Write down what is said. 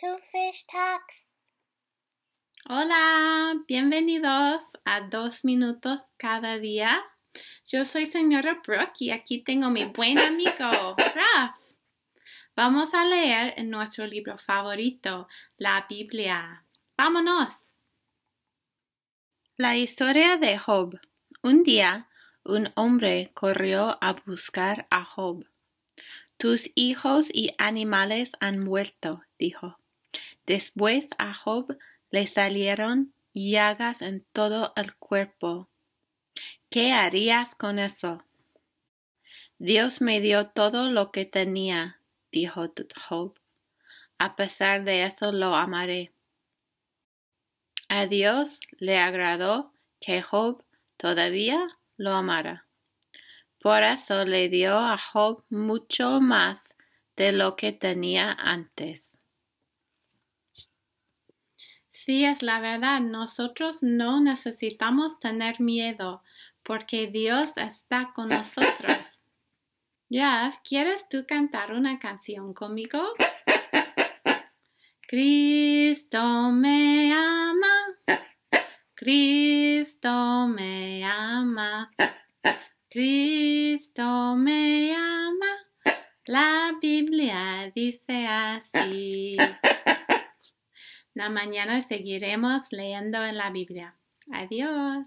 Fish Talks. Hola, bienvenidos a dos minutos cada día. Yo soy señora Brooke y aquí tengo mi buen amigo Raf. Vamos a leer en nuestro libro favorito, la Biblia. ¡Vámonos! La historia de Job. Un día, un hombre corrió a buscar a Job. Tus hijos y animales han muerto, dijo. Después a Job le salieron llagas en todo el cuerpo. ¿Qué harías con eso? Dios me dio todo lo que tenía, dijo Job. A pesar de eso lo amaré. A Dios le agradó que Job todavía lo amara. Por eso le dio a Job mucho más de lo que tenía antes. Sí, es la verdad, nosotros no necesitamos tener miedo porque Dios está con nosotros. Jeff, ¿quieres tú cantar una canción conmigo? Cristo me ama, Cristo me ama, Cristo me ama. La Biblia dice así. La mañana seguiremos leyendo en la Biblia. Adiós.